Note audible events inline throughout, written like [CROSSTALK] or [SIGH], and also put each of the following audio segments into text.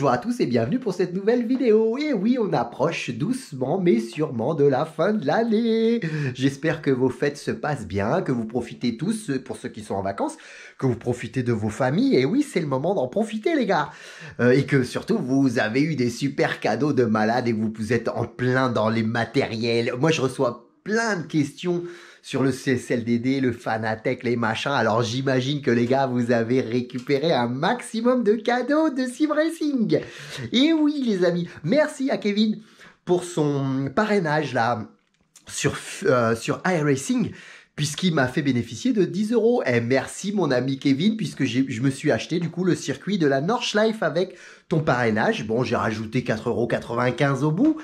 Bonjour à tous et bienvenue pour cette nouvelle vidéo. Et oui, on approche doucement mais sûrement de la fin de l'année. J'espère que vos fêtes se passent bien, que vous profitez tous pour ceux qui sont en vacances, que vous profitez de vos familles. Et oui, c'est le moment d'en profiter les gars. Euh, et que surtout vous avez eu des super cadeaux de malades et que vous êtes en plein dans les matériels. Moi, je reçois plein de questions sur le CSLDD, le Fanatec, les machins. Alors j'imagine que les gars, vous avez récupéré un maximum de cadeaux de Sim Racing. Et oui les amis, merci à Kevin pour son parrainage là sur, euh, sur iRacing puisqu'il m'a fait bénéficier de 10 euros. Et eh, merci mon ami Kevin, puisque je me suis acheté du coup le circuit de la Life avec ton parrainage. Bon, j'ai rajouté 4,95 euros au bout.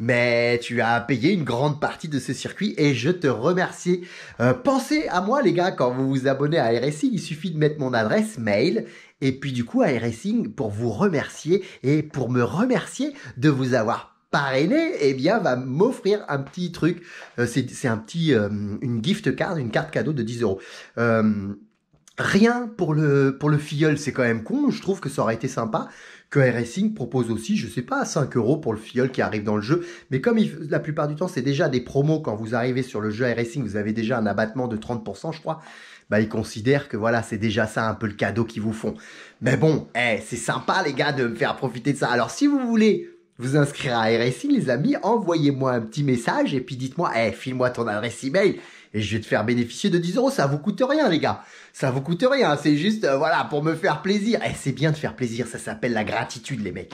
Mais tu as payé une grande partie de ce circuit et je te remercie. Euh, pensez à moi les gars quand vous vous abonnez à Racing, il suffit de mettre mon adresse mail et puis du coup à Racing pour vous remercier et pour me remercier de vous avoir parrainé, eh bien, va m'offrir un petit truc. Euh, c'est un petit, euh, une gift card, une carte cadeau de 10 euros. Euh, rien pour le, pour le filleul, c'est quand même con. Je trouve que ça aurait été sympa que Racing propose aussi, je sais pas, 5 euros pour le filleul qui arrive dans le jeu. Mais comme la plupart du temps, c'est déjà des promos quand vous arrivez sur le jeu Racing, vous avez déjà un abattement de 30%, je crois. Bah, ils considèrent que voilà, c'est déjà ça un peu le cadeau qu'ils vous font. Mais bon, eh, c'est sympa les gars de me faire profiter de ça. Alors si vous voulez vous inscrire à RSI, les amis, envoyez-moi un petit message et puis dites-moi, eh, file-moi ton adresse email et je vais te faire bénéficier de 10 euros. Ça vous coûte rien, les gars. Ça vous coûte rien. C'est juste, euh, voilà, pour me faire plaisir. Et eh, c'est bien de faire plaisir. Ça s'appelle la gratitude, les mecs.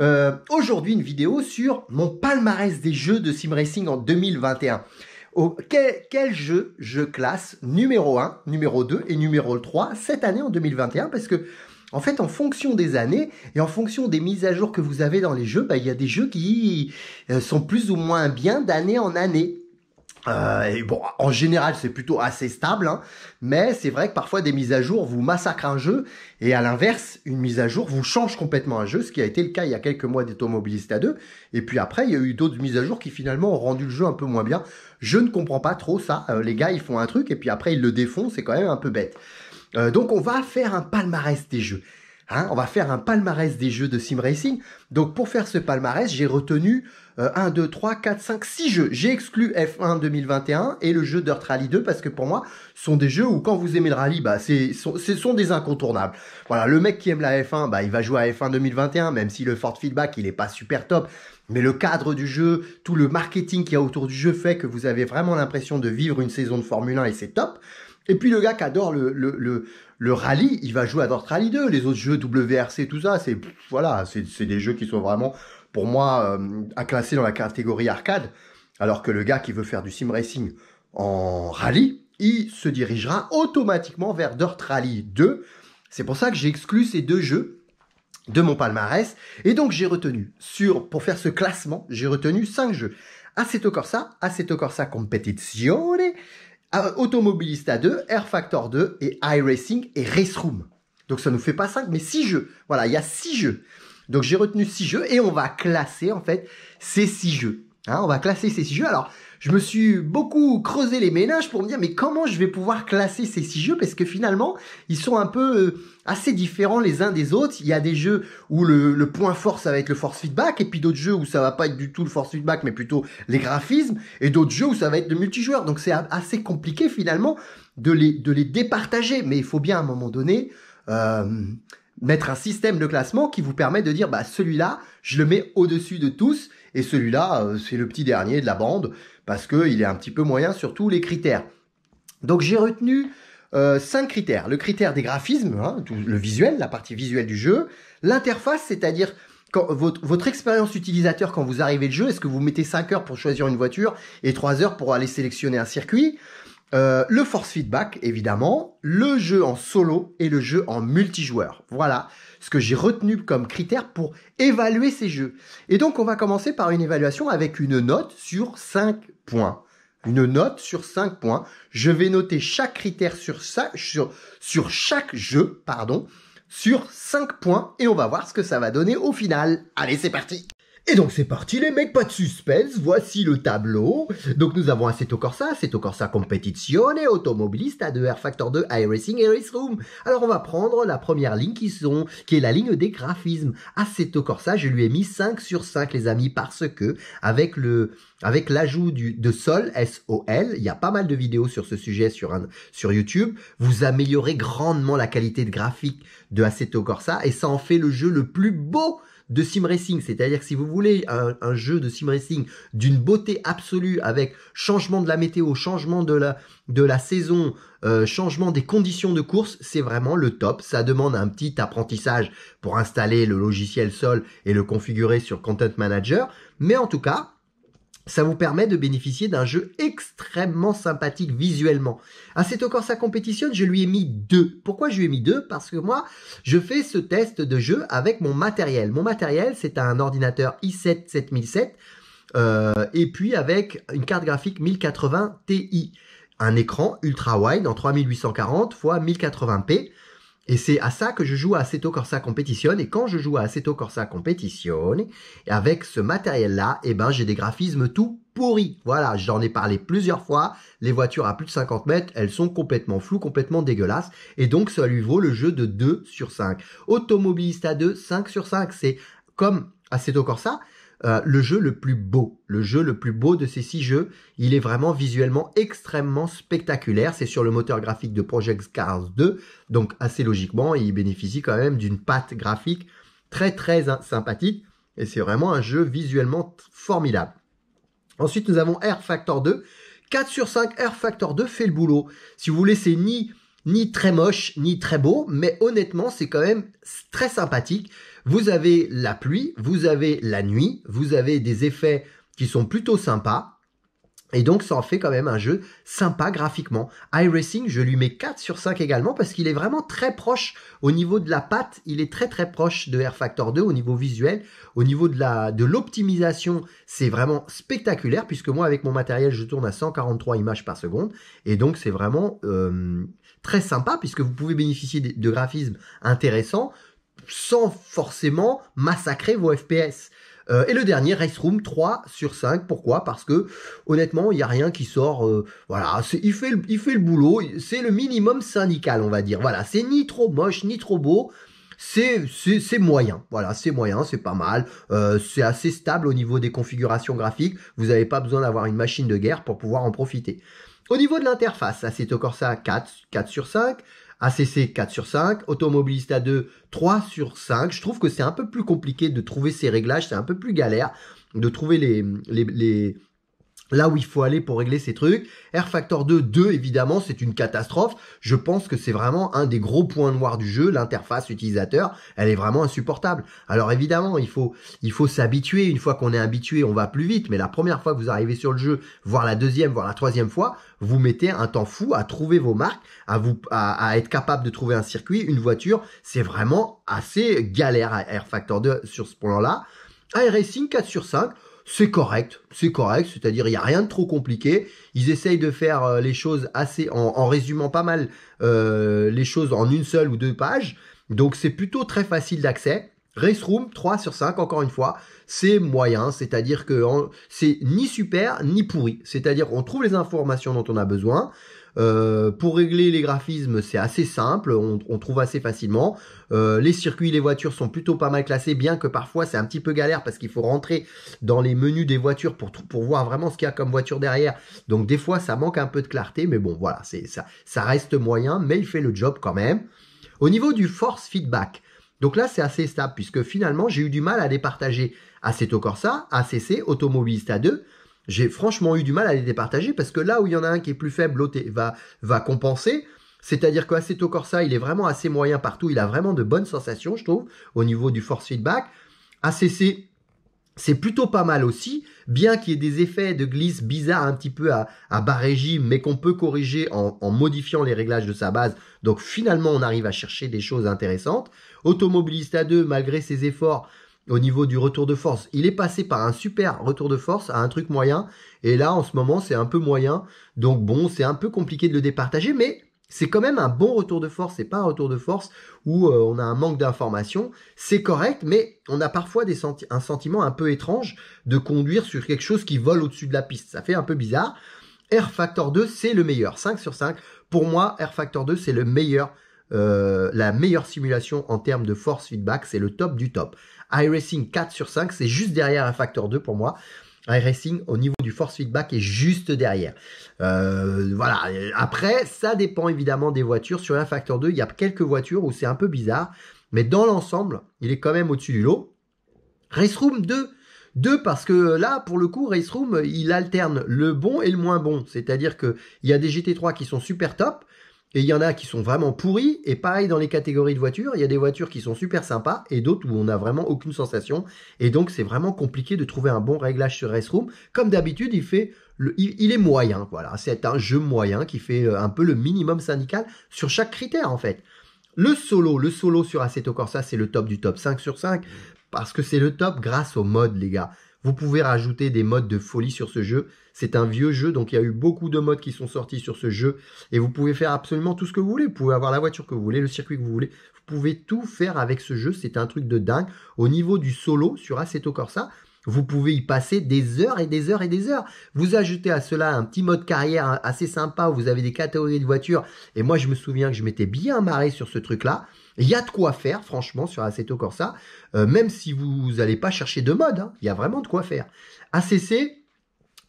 Euh, aujourd'hui, une vidéo sur mon palmarès des jeux de sim racing en 2021. Au, quel, quel, jeu je classe numéro 1, numéro 2 et numéro 3 cette année en 2021 parce que en fait, en fonction des années et en fonction des mises à jour que vous avez dans les jeux, bah, il y a des jeux qui euh, sont plus ou moins bien d'année en année. Euh, bon, en général, c'est plutôt assez stable, hein. mais c'est vrai que parfois des mises à jour vous massacrent un jeu, et à l'inverse, une mise à jour vous change complètement un jeu, ce qui a été le cas il y a quelques mois d'Automobilista 2, et puis après, il y a eu d'autres mises à jour qui finalement ont rendu le jeu un peu moins bien. Je ne comprends pas trop ça, euh, les gars, ils font un truc, et puis après, ils le défont, c'est quand même un peu bête. Euh, donc on va faire un palmarès des jeux. Hein. on va faire un palmarès des jeux de sim racing. Donc pour faire ce palmarès, j'ai retenu 1, 2, 3, 4, 5, 6 jeux. J'ai exclu F1 2021 et le jeu Dirt Rally 2 parce que pour moi, ce sont des jeux où quand vous aimez le rallye, bah, c'est, ce sont des incontournables. Voilà, le mec qui aime la F1, bah, il va jouer à F1 2021, même si le fort Feedback, il est pas super top. Mais le cadre du jeu, tout le marketing qui a autour du jeu fait que vous avez vraiment l'impression de vivre une saison de Formule 1 et c'est top. Et puis le gars qui adore le, rallye, il va jouer à Dirt Rally 2. Les autres jeux WRC, tout ça, c'est voilà, c'est des jeux qui sont vraiment, pour moi, euh, à classer dans la catégorie arcade. Alors que le gars qui veut faire du sim racing en rallye, il se dirigera automatiquement vers Dirt Rally 2. C'est pour ça que j'ai exclu ces deux jeux de mon palmarès. Et donc j'ai retenu, sur, pour faire ce classement, j'ai retenu 5 jeux. Assetto Corsa, Assetto Corsa Competizione, euh, Automobilista 2, Air Factor 2 et iRacing et Race Room. Donc ça ne nous fait pas 5, mais 6 jeux. Voilà, il y a 6 jeux. Donc j'ai retenu 6 jeux et on va classer en fait ces 6 jeux. Hein, on va classer ces 6 jeux. Alors je me suis beaucoup creusé les ménages pour me dire mais comment je vais pouvoir classer ces six jeux parce que finalement ils sont un peu euh, assez différents les uns des autres. Il y a des jeux où le, point fort ça va être le force feedback et puis d'autres jeux où ça va pas être du tout le force feedback mais plutôt les graphismes et d'autres jeux où ça va être le multijoueur. Donc c'est assez compliqué finalement de les, de les départager mais il faut bien à un moment donné euh, mettre un système de classement qui vous permet de dire bah celui-là je le mets au-dessus de tous et celui-là euh, c'est le petit dernier de la bande parce qu'il est un petit peu moyen sur tous les critères. Donc j'ai retenu euh, cinq critères. Le critère des graphismes, hein, le visuel, la partie visuelle du jeu, l'interface, c'est-à-dire votre, expérience utilisateur quand vous arrivez le jeu, est-ce que vous mettez 5 heures pour choisir une voiture et 3 heures pour aller sélectionner un circuit euh, le force feedback, évidemment, le jeu en solo et le jeu en multijoueur. Voilà ce que j'ai retenu comme critère pour évaluer ces jeux. Et donc, on va commencer par une évaluation avec une note sur 5 points. Une note sur 5 points. Je vais noter chaque critère sur, ça, sur, sur chaque jeu, pardon, sur 5 points et on va voir ce que ça va donner au final. Allez, c'est parti et donc c'est parti les mecs, pas de suspense, voici le tableau. Donc nous avons Assetto Corsa, Assetto Corsa Competizione, Automobilista de Air Factor 2, iRacing et Room. Alors on va prendre la première ligne qui, sont, qui est la ligne des graphismes. Assetto Corsa, je lui ai mis 5 sur 5 les amis parce que avec le avec l'ajout de Sol, s il y a pas mal de vidéos sur ce sujet sur, un, sur YouTube, vous améliorez grandement la qualité de graphique de Assetto Corsa et ça en fait le jeu le plus beau de sim racing. C'est-à-dire que si vous voulez un, jeu de sim racing d'une beauté absolue avec changement de la météo, changement de la, de la saison, euh, changement des conditions de course, c'est vraiment le top. Ça demande un petit apprentissage pour installer le logiciel sol et le configurer sur Content Manager. Mais en tout cas, ça vous permet de bénéficier d'un jeu extrêmement sympathique visuellement. À cet Corsa Competition, je lui ai mis deux. Pourquoi je lui ai mis deux Parce que moi, je fais ce test de jeu avec mon matériel. Mon matériel, c'est un ordinateur i7 7007 euh, et puis avec une carte graphique 1080 Ti, un écran ultra wide en 3840 x 1080p et c'est à ça que je joue à Assetto Corsa Competition. Et quand je joue à Assetto Corsa Competition, avec ce matériel-là, eh ben, j'ai des graphismes tout pourris. Voilà, j'en ai parlé plusieurs fois. Les voitures à plus de 50 mètres, elles sont complètement floues, complètement dégueulasses. Et donc, ça lui vaut le jeu de 2 sur 5. Automobiliste à 2, 5 sur 5. C'est comme Assetto Corsa, euh, le jeu le plus beau. Le jeu le plus beau de ces six jeux, il est vraiment visuellement extrêmement spectaculaire. C'est sur le moteur graphique de Project Cars 2, donc assez logiquement, il bénéficie quand même d'une patte graphique très très sympathique. Et c'est vraiment un jeu visuellement formidable. Ensuite, nous avons Air Factor 2. 4 sur 5, Air Factor 2 fait le boulot. Si vous voulez, c'est ni ni très moche, ni très beau, mais honnêtement, c'est quand même très sympathique. Vous avez la pluie, vous avez la nuit, vous avez des effets qui sont plutôt sympas. Et donc ça en fait quand même un jeu sympa graphiquement. iRacing, je lui mets 4 sur 5 également parce qu'il est vraiment très proche au niveau de la patte, il est très très proche de Air Factor 2 au niveau visuel, au niveau de de l'optimisation, c'est vraiment spectaculaire puisque moi avec mon matériel, je tourne à 143 images par seconde et donc c'est vraiment euh, très sympa puisque vous pouvez bénéficier de graphismes intéressants sans forcément massacrer vos FPS. Euh, et le dernier, Race Room 3 sur 5. Pourquoi Parce que honnêtement, il n'y a rien qui sort. Euh, voilà, il fait, le, boulot. C'est le minimum syndical, on va dire. Voilà, c'est ni trop moche, ni trop beau. C'est, moyen, voilà, c'est moyen, c'est pas mal, euh, c'est assez stable au niveau des configurations graphiques, vous n'avez pas besoin d'avoir une machine de guerre pour pouvoir en profiter. Au niveau de l'interface, c'est Corsa 4, 4 sur 5, ACC 4 sur 5, Automobilista 2 3 sur 5. Je trouve que c'est un peu plus compliqué de trouver ces réglages, c'est un peu plus galère de trouver les, les, les, là où il faut aller pour régler ces trucs. Air Factor 2, 2 évidemment, c'est une catastrophe. Je pense que c'est vraiment un des gros points noirs du jeu, l'interface utilisateur, elle est vraiment insupportable. Alors évidemment, il faut il faut s'habituer, une fois qu'on est habitué, on va plus vite, mais la première fois que vous arrivez sur le jeu, voire la deuxième, voire la troisième fois, vous mettez un temps fou à trouver vos marques, à vous à, être capable de trouver un circuit, une voiture, c'est vraiment assez galère à Air Factor 2 sur ce point-là. Air Racing, 4 sur 5, c'est correct, c'est correct, c'est-à-dire il n'y a rien de trop compliqué. Ils essayent de faire euh, les choses assez en, résumant pas mal euh, les choses en une seule ou deux pages. Donc c'est plutôt très facile d'accès. Race Room 3 sur 5 encore une fois, c'est moyen, c'est-à-dire que c'est ni super ni pourri, c'est-à-dire on trouve les informations dont on a besoin, euh, pour régler les graphismes, c'est assez simple, on, trouve assez facilement. Euh, les circuits, les voitures sont plutôt pas mal classés, bien que parfois c'est un petit peu galère parce qu'il faut rentrer dans les menus des voitures pour, voir vraiment ce qu'il y a comme voiture derrière. Donc des fois ça manque un peu de clarté, mais bon voilà, ça, ça reste moyen, mais il fait le job quand même. Au niveau du force feedback, donc là, c'est assez stable puisque finalement, j'ai eu du mal à les partager Assetto Corsa, ACC, Automobilista 2, j'ai franchement eu du mal à les départager parce que là où il y en a un qui est plus faible, l'autre va, va compenser. C'est-à-dire que Corsa, il est vraiment assez moyen partout. Il a vraiment de bonnes sensations, je trouve, au niveau du force feedback. ACC, c'est plutôt pas mal aussi, bien qu'il y ait des effets de glisse bizarres un petit peu à, bas régime, mais qu'on peut corriger en, modifiant les réglages de sa base. Donc finalement, on arrive à chercher des choses intéressantes. Automobiliste à 2, malgré ses efforts, au niveau du retour de force. Il est passé par un super retour de force à un truc moyen. Et là, en ce moment, c'est un peu moyen. Donc bon, c'est un peu compliqué de le départager, mais c'est quand même un bon retour de force. C'est pas un retour de force où euh, on a un manque d'information. C'est correct, mais on a parfois des un sentiment un peu étrange de conduire sur quelque chose qui vole au-dessus de la piste. Ça fait un peu bizarre. Air Factor 2, c'est le meilleur. 5 sur 5. Pour moi, Air Factor 2, c'est le meilleur euh, la meilleure simulation en termes de force feedback, c'est le top du top iRacing 4 sur 5, c'est juste derrière un facteur 2 pour moi iRacing au niveau du force feedback est juste derrière. Euh, voilà. Après, ça dépend évidemment des voitures. Sur un facteur 2, il y a quelques voitures où c'est un peu bizarre. Mais dans l'ensemble, il est quand même au-dessus du lot. Race Room 2. 2 parce que là, pour le coup, Race Room, il alterne le bon et le moins bon. C'est-à-dire qu'il y a des GT3 qui sont super top, et il y en a qui sont vraiment pourris. Et pareil dans les catégories de voitures, il y a des voitures qui sont super sympas et d'autres où on n'a vraiment aucune sensation. Et donc c'est vraiment compliqué de trouver un bon réglage sur Race Room. Comme d'habitude, il fait, il, est moyen. Voilà, c'est un jeu moyen qui fait euh, un peu le minimum syndical sur chaque critère en fait. Le solo, le solo sur Assetto Corsa, c'est le top du top 5 sur 5 parce que c'est le top grâce au mode, les gars. Vous pouvez rajouter des modes de folie sur ce jeu. C'est un vieux jeu, donc il y a eu beaucoup de modes qui sont sortis sur ce jeu. Et vous pouvez faire absolument tout ce que vous voulez. Vous pouvez avoir la voiture que vous voulez, le circuit que vous voulez. Vous pouvez tout faire avec ce jeu. C'est un truc de dingue. Au niveau du solo sur Assetto Corsa, vous pouvez y passer des heures et des heures et des heures. Vous ajoutez à cela un petit mode carrière assez sympa où vous avez des catégories de voitures. Et moi, je me souviens que je m'étais bien marré sur ce truc-là. Il y a de quoi faire, franchement, sur Assetto Corsa, euh, même si vous n'allez pas chercher de mode, hein, il y a vraiment de quoi faire. ACC,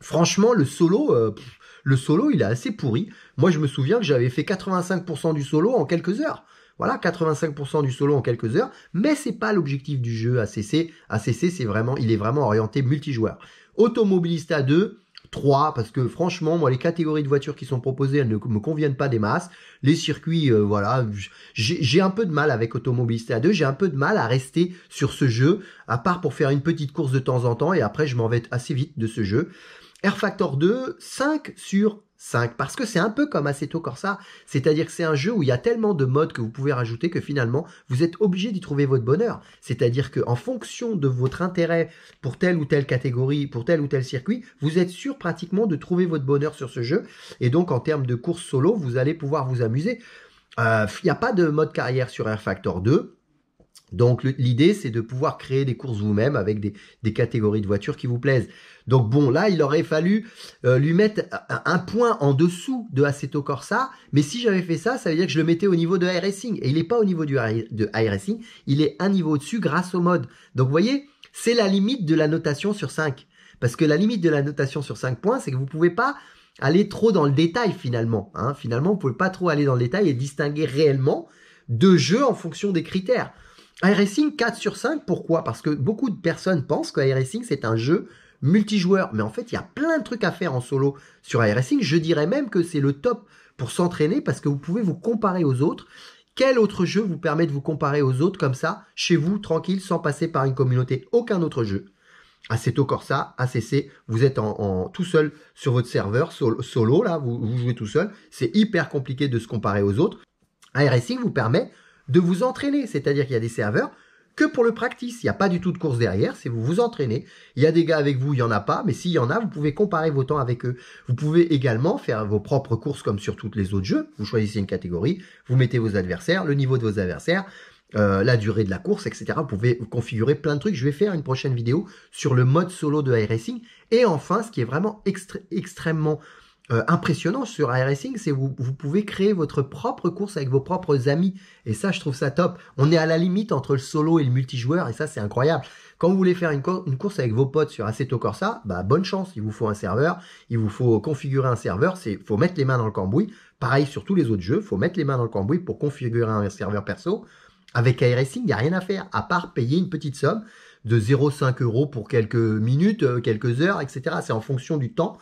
franchement, le solo, euh, le solo, il est assez pourri. Moi, je me souviens que j'avais fait 85% du solo en quelques heures. Voilà, 85% du solo en quelques heures, mais c'est pas l'objectif du jeu ACC. ACC, c'est vraiment, il est vraiment orienté multijoueur. Automobilista 2, 3 parce que franchement moi les catégories de voitures qui sont proposées elles ne me conviennent pas des masses les circuits euh, voilà j'ai un peu de mal avec automobiliste a 2 j'ai un peu de mal à rester sur ce jeu à part pour faire une petite course de temps en temps et après je m'en vais assez vite de ce jeu Air Factor 2 5 sur 5 parce que c'est un peu comme Assetto Corsa, c'est-à-dire que c'est un jeu où il y a tellement de modes que vous pouvez rajouter que finalement vous êtes obligé d'y trouver votre bonheur. C'est-à-dire que en fonction de votre intérêt pour telle ou telle catégorie, pour tel ou tel circuit, vous êtes sûr pratiquement de trouver votre bonheur sur ce jeu et donc en termes de course solo, vous allez pouvoir vous amuser. Euh, il n'y a pas de mode carrière sur Air Factor 2. Donc l'idée, c'est de pouvoir créer des courses vous-même avec des, catégories de voitures qui vous plaisent. Donc bon, là, il aurait fallu euh, lui mettre un, point en dessous de Assetto Corsa, mais si j'avais fait ça, ça veut dire que je le mettais au niveau de iRacing. Et il n'est pas au niveau du, de Racing, il est un niveau au-dessus grâce au mode. Donc vous voyez, c'est la limite de la notation sur 5. Parce que la limite de la notation sur 5 points, c'est que vous ne pouvez pas aller trop dans le détail finalement. Hein. Finalement, vous ne pouvez pas trop aller dans le détail et distinguer réellement deux jeux en fonction des critères. Air racing 4 sur 5, pourquoi Parce que beaucoup de personnes pensent que racing c'est un jeu multijoueur, mais en fait il y a plein de trucs à faire en solo sur racing Je dirais même que c'est le top pour s'entraîner parce que vous pouvez vous comparer aux autres. Quel autre jeu vous permet de vous comparer aux autres comme ça, chez vous, tranquille, sans passer par une communauté Aucun autre jeu. Assetto Corsa, ACC, vous êtes en, tout seul sur votre serveur, solo, là, vous, jouez tout seul. C'est hyper compliqué de se comparer aux autres. Air vous permet de vous entraîner. C'est-à-dire qu'il y a des serveurs que pour le practice. Il n'y a pas du tout de course derrière, c'est vous vous entraînez. Il y a des gars avec vous, il n'y en a pas, mais s'il y en a, vous pouvez comparer vos temps avec eux. Vous pouvez également faire vos propres courses comme sur toutes les autres jeux. Vous choisissez une catégorie, vous mettez vos adversaires, le niveau de vos adversaires, euh, la durée de la course, etc. Vous pouvez configurer plein de trucs. Je vais faire une prochaine vidéo sur le mode solo de iRacing. Et enfin, ce qui est vraiment extrêmement euh, impressionnant sur iRacing, c'est vous, vous pouvez créer votre propre course avec vos propres amis. Et ça, je trouve ça top. On est à la limite entre le solo et le multijoueur, et ça, c'est incroyable. Quand vous voulez faire une, course avec vos potes sur Assetto Corsa, bah, bonne chance. Il vous faut un serveur, il vous faut configurer un serveur, il faut mettre les mains dans le cambouis. Pareil sur tous les autres jeux, il faut mettre les mains dans le cambouis pour configurer un serveur perso. Avec iRacing, il n'y a rien à faire, à part payer une petite somme de 0,5 euros pour quelques minutes, euh, quelques heures, etc. C'est en fonction du temps.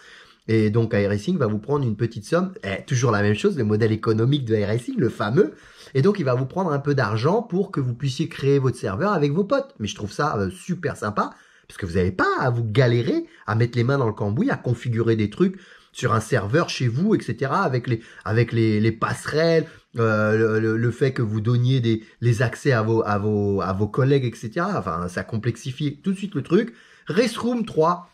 Et donc iRacing va vous prendre une petite somme, eh, toujours la même chose, le modèle économique de iRacing, le fameux. Et donc il va vous prendre un peu d'argent pour que vous puissiez créer votre serveur avec vos potes. Mais je trouve ça euh, super sympa, parce que vous n'avez pas à vous galérer, à mettre les mains dans le cambouis, à configurer des trucs sur un serveur chez vous, etc. Avec les avec les, passerelles, euh, le, fait que vous donniez des les accès à vos à vos à vos collègues, etc. Enfin, ça complexifie tout de suite le truc. Race Room 3,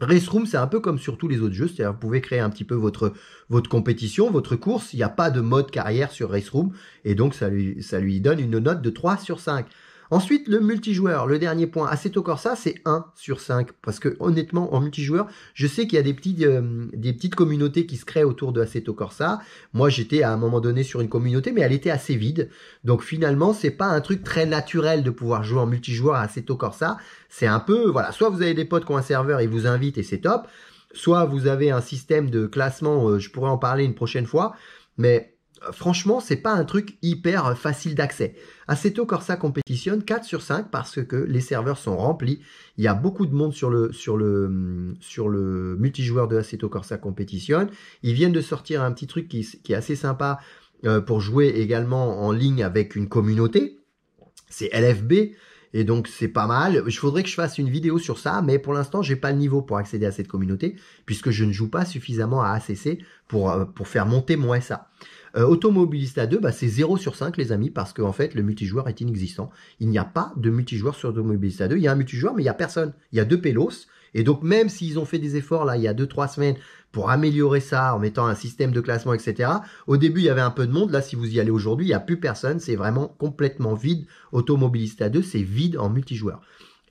Race Room, c'est un peu comme sur tous les autres jeux, c'est-à-dire vous pouvez créer un petit peu votre, votre compétition, votre course, il n'y a pas de mode carrière sur Race Room, et donc ça lui, ça lui donne une note de 3 sur 5. Ensuite, le multijoueur, le dernier point. Assetto Corsa, c'est 1 sur 5. Parce que honnêtement, en multijoueur, je sais qu'il y a des, euh, des petites communautés qui se créent autour de Assetto Corsa. Moi, j'étais à un moment donné sur une communauté, mais elle était assez vide. Donc finalement, c'est pas un truc très naturel de pouvoir jouer en multijoueur à Assetto Corsa. C'est un peu, voilà, soit vous avez des potes qui ont un serveur, et vous invitent et c'est top. Soit vous avez un système de classement, euh, je pourrais en parler une prochaine fois. Mais franchement, c'est pas un truc hyper facile d'accès. Assetto Corsa compétitionne 4 sur 5 parce que les serveurs sont remplis. Il y a beaucoup de monde sur le, sur le, sur le multijoueur de Assetto Corsa compétitionne. Ils viennent de sortir un petit truc qui, est assez sympa euh, pour jouer également en ligne avec une communauté. C'est LFB. Et donc c'est pas mal. Je faudrait que je fasse une vidéo sur ça, mais pour l'instant j'ai pas le niveau pour accéder à cette communauté puisque je ne joue pas suffisamment à ACC pour, euh, pour faire monter mon SA. Euh, Automobilista 2, bah, c'est 0 sur 5, les amis, parce qu'en en fait, le multijoueur est inexistant. Il n'y a pas de multijoueur sur Automobilista 2. Il y a un multijoueur, mais il n'y a personne. Il y a deux Pelos Et donc, même s'ils ont fait des efforts, là, il y a 2-3 semaines, pour améliorer ça en mettant un système de classement, etc. Au début, il y avait un peu de monde. Là, si vous y allez aujourd'hui, il n'y a plus personne. C'est vraiment complètement vide. Automobilista 2, c'est vide en multijoueur.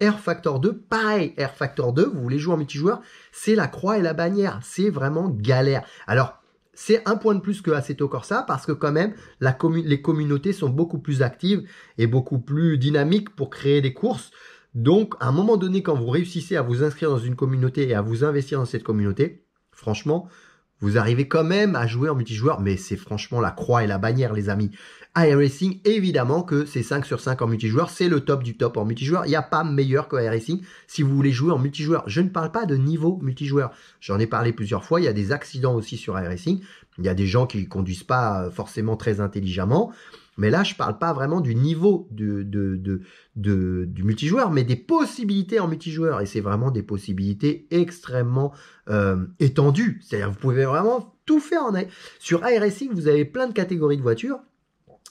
Air Factor 2, pareil, Air Factor 2, vous voulez jouer en multijoueur, c'est la croix et la bannière, c'est vraiment galère. Alors, c'est un point de plus que Assetto Corsa parce que quand même les communautés sont beaucoup plus actives et beaucoup plus dynamiques pour créer des courses. Donc à un moment donné quand vous réussissez à vous inscrire dans une communauté et à vous investir dans cette communauté, franchement, vous arrivez quand même à jouer en multijoueur, mais c'est franchement la croix et la bannière, les amis. iRacing, évidemment que c'est 5 sur 5 en multijoueur, c'est le top du top en multijoueur. Il n'y a pas meilleur que iRacing si vous voulez jouer en multijoueur. Je ne parle pas de niveau multijoueur. J'en ai parlé plusieurs fois, il y a des accidents aussi sur iRacing. Il y a des gens qui conduisent pas euh, forcément très intelligemment. Mais là, je parle pas vraiment du niveau de, de, de, de du multijoueur, mais des possibilités en multijoueur. Et c'est vraiment des possibilités extrêmement euh, étendues. C'est-à-dire, vous pouvez vraiment tout faire en sur ARSI. Vous avez plein de catégories de voitures.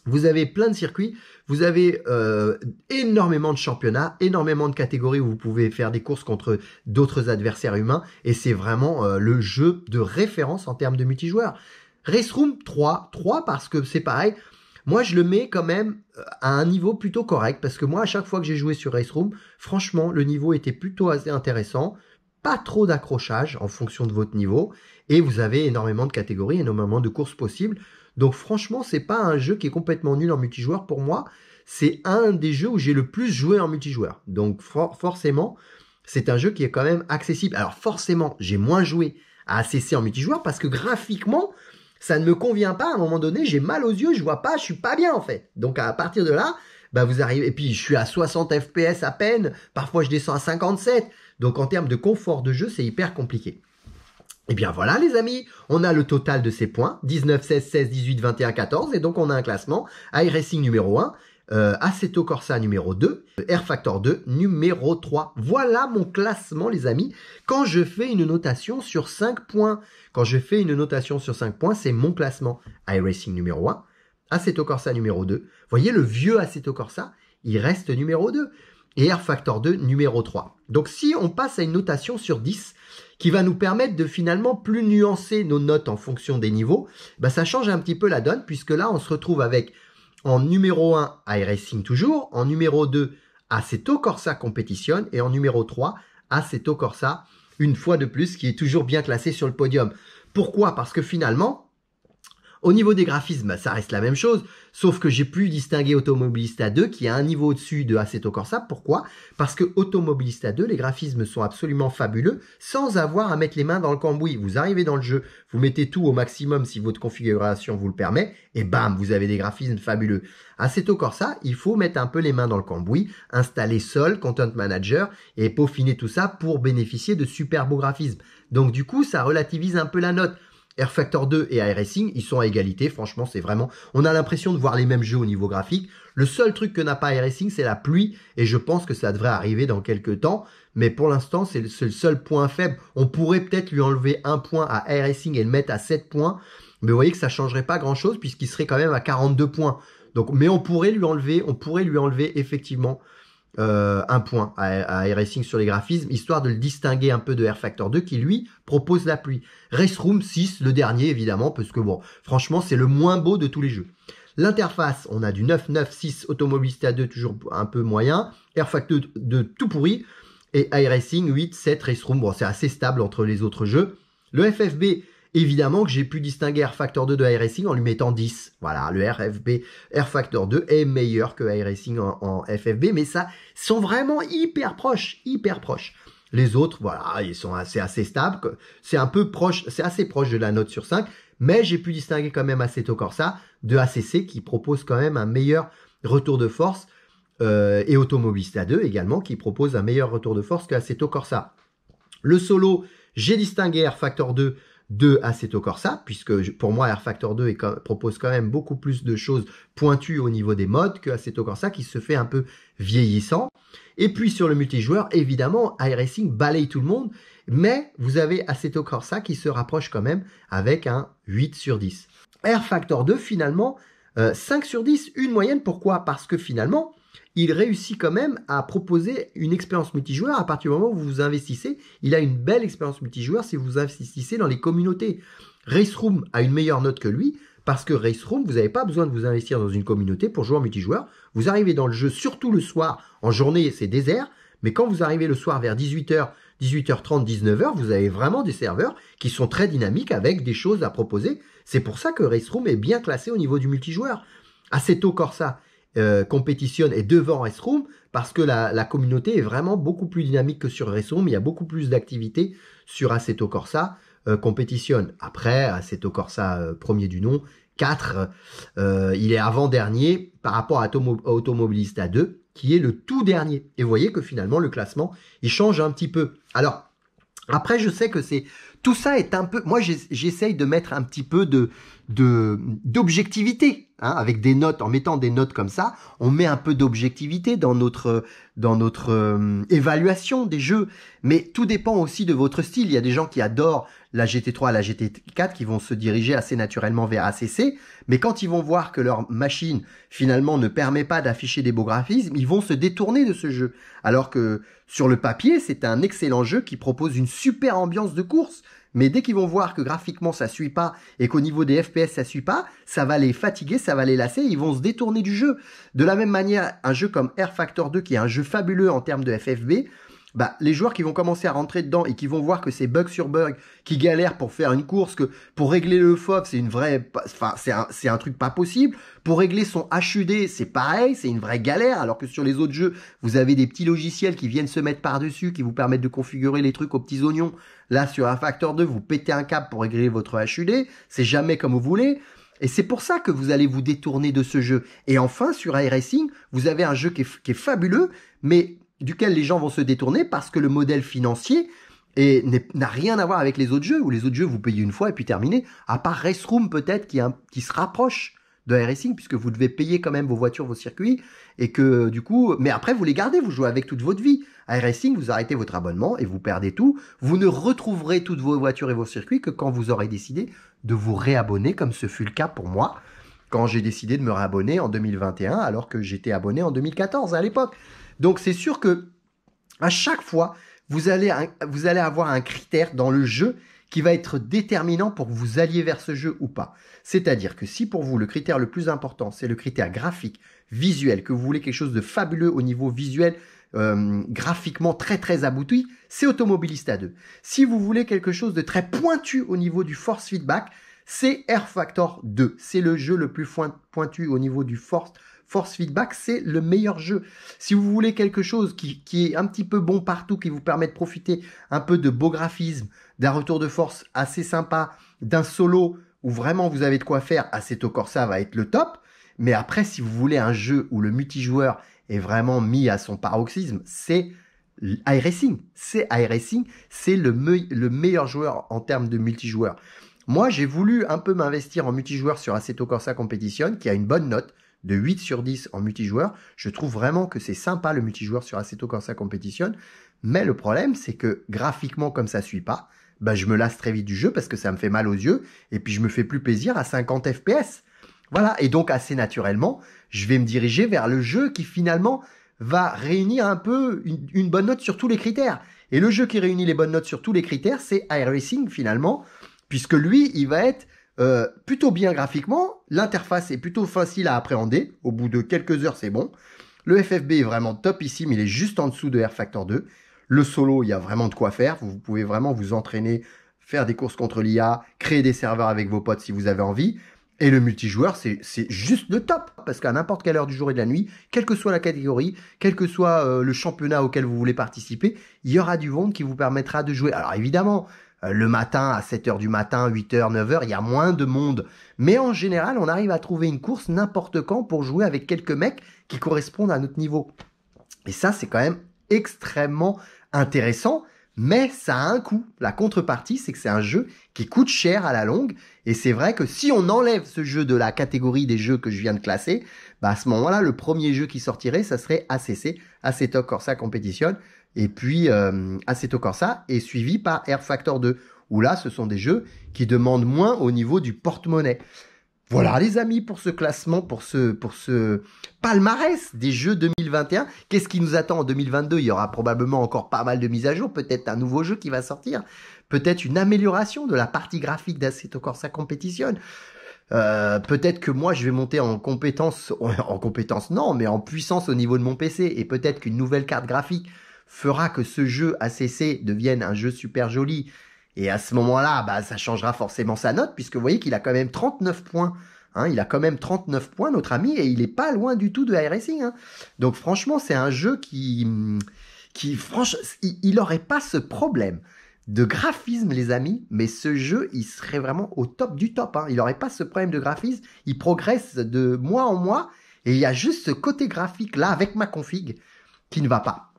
Vous avez plein de circuits, vous avez euh, énormément de championnats, énormément de catégories où vous pouvez faire des courses contre d'autres adversaires humains, et c'est vraiment euh, le jeu de référence en termes de multijoueur. Race Room 3, 3 parce que c'est pareil, moi, je le mets quand même euh, à un niveau plutôt correct parce que moi, à chaque fois que j'ai joué sur Race Room, franchement, le niveau était plutôt assez intéressant. Pas trop d'accrochage en fonction de votre niveau et vous avez énormément de catégories, énormément de courses possibles. Donc franchement, c'est pas un jeu qui est complètement nul en multijoueur pour moi. C'est un des jeux où j'ai le plus joué en multijoueur. Donc forcément, c'est un jeu qui est quand même accessible. Alors forcément, j'ai moins joué à ACC en multijoueur parce que graphiquement, ça ne me convient pas. À un moment donné, j'ai mal aux yeux, je vois pas, je suis pas bien en fait. Donc à partir de là, bah, vous arrivez. Et puis je suis à 60 FPS à peine. Parfois je descends à 57. Donc en termes de confort de jeu, c'est hyper compliqué. Et eh bien voilà les amis, on a le total de ces points, 19, 16, 16, 18, 21, 14, et donc on a un classement, iRacing numéro 1, euh, Aceto Corsa numéro 2, r Factor 2 numéro 3. Voilà mon classement les amis. Quand je fais une notation sur 5 points, quand je fais une notation sur 5 points, c'est mon classement. iRacing numéro 1, Aceto Corsa numéro 2. Voyez le vieux Aceto Corsa, il reste numéro 2 et r Factor 2 numéro 3. Donc si on passe à une notation sur 10 qui va nous permettre de finalement plus nuancer nos notes en fonction des niveaux, bah, ça change un petit peu la donne puisque là on se retrouve avec en numéro 1, Racing toujours. En numéro 2, Aceto Corsa compétitionne. Et en numéro 3, Aceto Corsa, une fois de plus, qui est toujours bien classé sur le podium. Pourquoi Parce que finalement, au niveau des graphismes, bah, ça reste la même chose, sauf que j'ai pu distinguer Automobilista 2 qui a un niveau au-dessus de Assetto Corsa. Pourquoi Parce que Automobilista 2, les graphismes sont absolument fabuleux sans avoir à mettre les mains dans le cambouis. Vous arrivez dans le jeu, vous mettez tout au maximum si votre configuration vous le permet, et bam, vous avez des graphismes fabuleux. Assetto Corsa, il faut mettre un peu les mains dans le cambouis, installer seul Content Manager et peaufiner tout ça pour bénéficier de super beaux graphismes. Donc du coup, ça relativise un peu la note. Air Factor 2 et Air Racing ils sont à égalité. Franchement, c'est vraiment. On a l'impression de voir les mêmes jeux au niveau graphique. Le seul truc que n'a pas Air Racing c'est la pluie. Et je pense que ça devrait arriver dans quelques temps. Mais pour l'instant, c'est le seul point faible. On pourrait peut-être lui enlever un point à Air Racing et le mettre à 7 points. Mais vous voyez que ça changerait pas grand chose puisqu'il serait quand même à 42 points. Donc, mais on pourrait lui enlever, on pourrait lui enlever effectivement euh, un point à, à iRacing sur les graphismes, histoire de le distinguer un peu de Air Factor 2 qui lui propose la pluie. Race Room 6, le dernier évidemment, parce que bon, franchement c'est le moins beau de tous les jeux. L'interface, on a du 996 automobiliste à 2 toujours un peu moyen, Air Factor 2 tout pourri, et iRacing 8, 7, Race Room, bon c'est assez stable entre les autres jeux. Le FFB, Évidemment que j'ai pu distinguer Air Factor 2 de iRacing en lui mettant 10. Voilà, le RFB Air Factor 2 est meilleur que iRacing en, FFB, mais ça sont vraiment hyper proches, hyper proches. Les autres, voilà, ils sont assez, assez stables. C'est un peu proche, c'est assez proche de la note sur 5. Mais j'ai pu distinguer quand même Assetto Corsa de ACC qui propose quand même un meilleur retour de force. Euh, et Automobilista 2 également qui propose un meilleur retour de force que qu'Assetto Corsa. Le solo, j'ai distingué Air Factor 2 de Assetto Corsa, puisque pour moi, Air Factor 2 propose quand même beaucoup plus de choses pointues au niveau des modes que Assetto Corsa, qui se fait un peu vieillissant. Et puis sur le multijoueur, évidemment, iRacing balaye tout le monde, mais vous avez Assetto Corsa qui se rapproche quand même avec un 8 sur 10. Air Factor 2, finalement, 5 euh, sur 10, une moyenne. Pourquoi Parce que finalement, il réussit quand même à proposer une expérience multijoueur à partir du moment où vous vous investissez. Il a une belle expérience multijoueur si vous investissez dans les communautés. Race Room a une meilleure note que lui parce que Race Room, vous n'avez pas besoin de vous investir dans une communauté pour jouer en multijoueur. Vous arrivez dans le jeu surtout le soir. En journée, c'est désert. Mais quand vous arrivez le soir vers 18h, 18h30, 19h, vous avez vraiment des serveurs qui sont très dynamiques avec des choses à proposer. C'est pour ça que Race Room est bien classé au niveau du multijoueur. Assez tôt, Corsa, euh, compétitionne et devant Restroom parce que la, la, communauté est vraiment beaucoup plus dynamique que sur Restroom. Il y a beaucoup plus d'activités sur Aceto Corsa euh, compétitionne. Après, Aceto Corsa euh, premier du nom, 4, il est avant-dernier par rapport à, Automobilista 2 qui est le tout dernier. Et vous voyez que finalement le classement, il change un petit peu. Alors, après, je sais que c'est tout ça est un peu. Moi, j'essaye de mettre un petit peu de de d'objectivité, hein, avec des notes, en mettant des notes comme ça, on met un peu d'objectivité dans notre dans notre euh, évaluation des jeux. Mais tout dépend aussi de votre style. Il y a des gens qui adorent la GT3 la GT4 qui vont se diriger assez naturellement vers ACC, mais quand ils vont voir que leur machine finalement ne permet pas d'afficher des beaux graphismes, ils vont se détourner de ce jeu. Alors que sur le papier, c'est un excellent jeu qui propose une super ambiance de course. Mais dès qu'ils vont voir que graphiquement ça suit pas et qu'au niveau des FPS ça suit pas, ça va les fatiguer, ça va les lasser, ils vont se détourner du jeu. De la même manière, un jeu comme Air Factor 2 qui est un jeu fabuleux en termes de FFB, bah, les joueurs qui vont commencer à rentrer dedans et qui vont voir que c'est bug sur bug, qui galèrent pour faire une course, que pour régler le FOV, c'est une vraie, enfin, c'est un, truc pas possible. Pour régler son HUD, c'est pareil, c'est une vraie galère, alors que sur les autres jeux, vous avez des petits logiciels qui viennent se mettre par-dessus, qui vous permettent de configurer les trucs aux petits oignons. Là, sur un facteur 2, vous pétez un câble pour régler votre HUD, c'est jamais comme vous voulez. Et c'est pour ça que vous allez vous détourner de ce jeu. Et enfin, sur iRacing, vous avez un jeu qui est fabuleux, mais duquel les gens vont se détourner parce que le modèle financier n'a rien à voir avec les autres jeux, où les autres jeux vous payez une fois et puis terminé, à part Race Room peut-être hein, qui, se rapproche de racing puisque vous devez payer quand même vos voitures, vos circuits et que du coup, mais après vous les gardez, vous jouez avec toute votre vie. À racing vous arrêtez votre abonnement et vous perdez tout. Vous ne retrouverez toutes vos voitures et vos circuits que quand vous aurez décidé de vous réabonner comme ce fut le cas pour moi quand j'ai décidé de me réabonner en 2021 alors que j'étais abonné en 2014 à l'époque. Donc c'est sûr que à chaque fois, vous allez, avoir un critère dans le jeu qui va être déterminant pour que vous alliez vers ce jeu ou pas. C'est-à-dire que si pour vous le critère le plus important, c'est le critère graphique, visuel, que vous voulez quelque chose de fabuleux au niveau visuel, euh, graphiquement très très abouti, c'est Automobilista 2. Si vous voulez quelque chose de très pointu au niveau du force feedback, c'est Air Factor 2. C'est le jeu le plus pointu au niveau du force Force Feedback, c'est le meilleur jeu. Si vous voulez quelque chose qui, est un petit peu bon partout, qui vous permet de profiter un peu de beau graphisme, d'un retour de force assez sympa, d'un solo où vraiment vous avez de quoi faire, Assetto ah, Corsa va être le top. Mais après, si vous voulez un jeu où le multijoueur est vraiment mis à son paroxysme, c'est iRacing. C'est iRacing, c'est le, le meilleur joueur en termes de multijoueur. Moi, j'ai voulu un peu m'investir en multijoueur sur Assetto Corsa Competition, qui a une bonne note de 8 sur 10 en multijoueur. Je trouve vraiment que c'est sympa le multijoueur sur quand ça compétitionne. Mais le problème, c'est que graphiquement, comme ça suit pas, bah, je me lasse très vite du jeu parce que ça me fait mal aux yeux et puis je me fais plus plaisir à 50 FPS. Voilà. Et donc, assez naturellement, je vais me diriger vers le jeu qui finalement va réunir un peu une, une bonne note sur tous les critères. Et le jeu qui réunit les bonnes notes sur tous les critères, c'est iRacing finalement, puisque lui, il va être euh, plutôt bien graphiquement. L'interface est plutôt facile à appréhender. Au bout de quelques heures, c'est bon. Le FFB est vraiment top ici, mais il est juste en dessous de Air Factor 2. Le solo, il y a vraiment de quoi faire. Vous pouvez vraiment vous entraîner, faire des courses contre l'IA, créer des serveurs avec vos potes si vous avez envie. Et le multijoueur, c'est juste le top. Parce qu'à n'importe quelle heure du jour et de la nuit, quelle que soit la catégorie, quel que soit euh, le championnat auquel vous voulez participer, il y aura du monde qui vous permettra de jouer. Alors évidemment, euh, le matin à 7h du matin, 8h, 9h, il y a moins de monde. Mais en général, on arrive à trouver une course n'importe quand pour jouer avec quelques mecs qui correspondent à notre niveau. Et ça, c'est quand même extrêmement intéressant, mais ça a un coût. La contrepartie, c'est que c'est un jeu qui coûte cher à la longue, et c'est vrai que si on enlève ce jeu de la catégorie des jeux que je viens de classer, bah à ce moment-là, le premier jeu qui sortirait, ça serait ACC, Assetto Corsa Competition, et puis euh, Assetto Corsa est suivi par Air Factor 2 où là ce sont des jeux qui demandent moins au niveau du porte-monnaie. Voilà les amis pour ce classement, pour ce, pour ce palmarès des jeux 2021. Qu'est-ce qui nous attend en 2022 Il y aura probablement encore pas mal de mises à jour, peut-être un nouveau jeu qui va sortir, peut-être une amélioration de la partie graphique d'Assetto Corsa Competition. Euh, peut-être que moi je vais monter en compétence, [LAUGHS] en compétence non, mais en puissance au niveau de mon PC, et peut-être qu'une nouvelle carte graphique fera que ce jeu ACC devienne un jeu super joli. Et à ce moment-là, bah, ça changera forcément sa note, puisque vous voyez qu'il a quand même 39 points. Hein, il a quand même 39 points, notre ami, et il est pas loin du tout de iRacing. Hein. Donc franchement, c'est un jeu qui, qui franchement, il n'aurait pas ce problème de graphisme, les amis, mais ce jeu, il serait vraiment au top du top. Hein. Il n'aurait pas ce problème de graphisme. Il progresse de mois en mois, et il y a juste ce côté graphique là, avec ma config, qui ne va pas.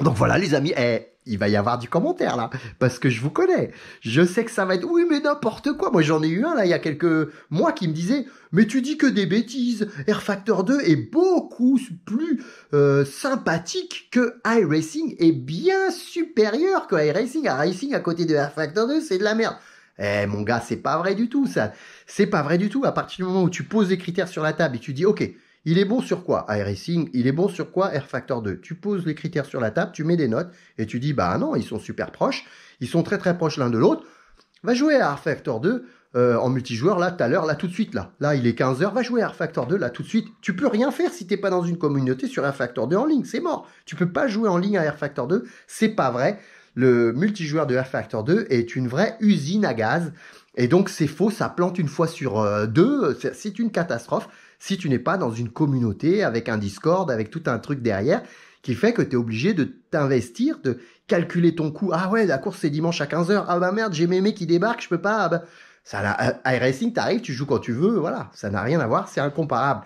Donc voilà les amis, eh, il va y avoir du commentaire là, parce que je vous connais. Je sais que ça va être oui mais n'importe quoi. Moi j'en ai eu un là il y a quelques mois qui me disait mais tu dis que des bêtises. Air Factor 2 est beaucoup plus euh, sympathique que iRacing et bien supérieur que iRacing. iRacing à côté de Air Factor 2 c'est de la merde. Eh mon gars c'est pas vrai du tout ça. C'est pas vrai du tout. À partir du moment où tu poses des critères sur la table et tu dis ok il est bon sur quoi Air Racing Il est bon sur quoi Air Factor 2 Tu poses les critères sur la table, tu mets des notes et tu dis bah non, ils sont super proches, ils sont très très proches l'un de l'autre. Va jouer à Air Factor 2 euh, en multijoueur là tout à l'heure, là tout de suite là. Là, il est 15h, va jouer à Air Factor 2 là tout de suite. Tu peux rien faire si t'es pas dans une communauté sur Air Factor 2 en ligne, c'est mort. Tu peux pas jouer en ligne à Air Factor 2, c'est pas vrai. Le multijoueur de Air Factor 2 est une vraie usine à gaz. Et donc c'est faux, ça plante une fois sur euh, deux, c'est une catastrophe si tu n'es pas dans une communauté avec un Discord, avec tout un truc derrière qui fait que tu es obligé de t'investir, de calculer ton coût. Ah ouais, la course c'est dimanche à 15h. Ah bah merde, j'ai mes mecs qui débarquent, je peux pas. Ah bah, ça, euh, t'arrives, tu joues quand tu veux, voilà, ça n'a rien à voir, c'est incomparable.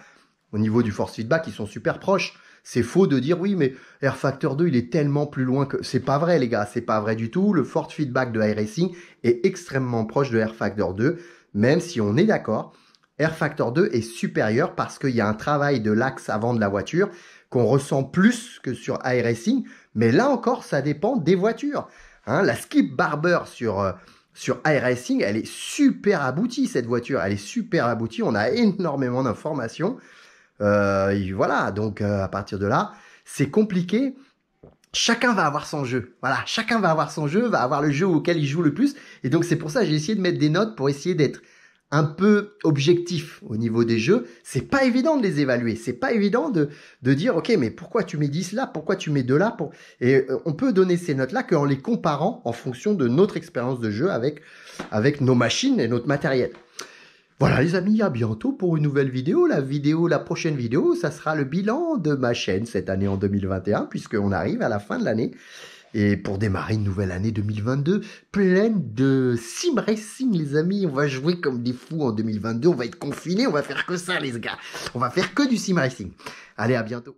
Au niveau du force feedback, ils sont super proches. C'est faux de dire oui, mais Air Factor 2, il est tellement plus loin que. C'est pas vrai, les gars, c'est pas vrai du tout. Le force feedback de iRacing est extrêmement proche de Air Factor 2, même si on est d'accord Air Factor 2 est supérieur parce qu'il y a un travail de l'axe avant de la voiture qu'on ressent plus que sur iRacing, mais là encore, ça dépend des voitures. Hein. la Skip Barber sur, euh, sur iRacing, elle est super aboutie, cette voiture. Elle est super aboutie. On a énormément d'informations. Euh, voilà, donc euh, à partir de là, c'est compliqué. Chacun va avoir son jeu. Voilà, chacun va avoir son jeu, va avoir le jeu auquel il joue le plus. Et donc c'est pour ça que j'ai essayé de mettre des notes pour essayer d'être un peu objectif au niveau des jeux, c'est pas évident de les évaluer. C'est pas évident de, dire, OK, mais pourquoi tu mets 10 là? Pourquoi tu mets 2 là? Pour... Et euh, on peut donner ces notes-là qu'en les comparant en fonction de notre expérience de jeu avec, avec nos machines et notre matériel. Voilà les amis, à bientôt pour une nouvelle vidéo. La vidéo, la prochaine vidéo, ça sera le bilan de ma chaîne cette année en 2021, puisqu'on arrive à la fin de l'année. Et pour démarrer une nouvelle année 2022, pleine de sim racing, les amis. On va jouer comme des fous en 2022. On va être confinés. On va faire que ça, les gars. On va faire que du sim racing. Allez, à bientôt.